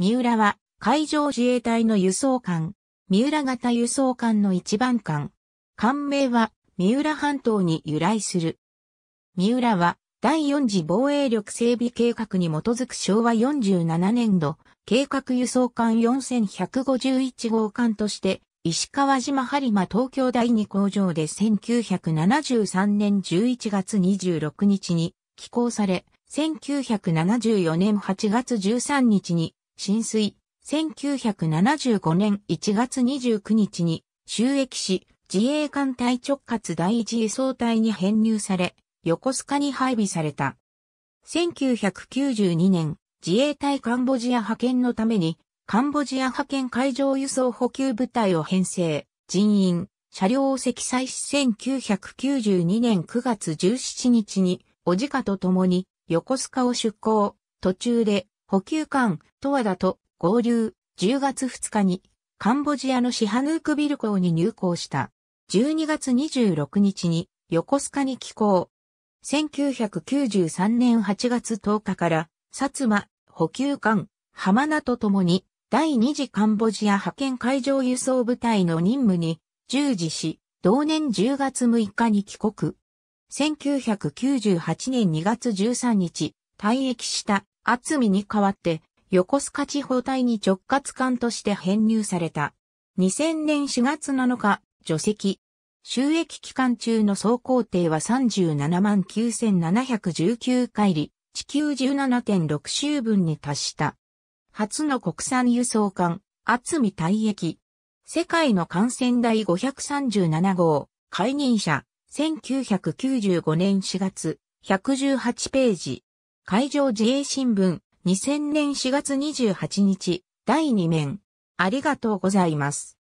三浦は海上自衛隊の輸送艦、三浦型輸送艦の一番艦。艦名は三浦半島に由来する。三浦は第四次防衛力整備計画に基づく昭和47年度、計画輸送艦4151号艦として、石川島播磨東京第二工場で1973年11月26日に寄港され、1974年8月13日に浸水、1975年1月29日に収益し、自衛艦隊直轄第一輸送隊に編入され、横須賀に配備された。1992年、自衛隊カンボジア派遣のために、カンボジア派遣海上輸送補給部隊を編成、人員、車両を積載し1992年9月17日に、おじかと共に横須賀を出港、途中で補給艦、ト和ダと合流、10月2日に、カンボジアのシハヌークビル港に入港した。12月26日に、横須賀に寄港。1993年8月10日から、薩摩、補給艦、浜名と共に、第二次カンボジア派遣海上輸送部隊の任務に従事し、同年10月6日に帰国。1998年2月13日、退役した厚みに代わって、横須賀地方隊に直轄艦として編入された。2000年4月7日、除籍。収益期間中の総工程は37万9719回り、地球17.6周分に達した。初の国産輸送艦、厚見退役。世界の艦船第537号、解任者、1995年4月、118ページ。海上自衛新聞、2000年4月28日、第2面。ありがとうございます。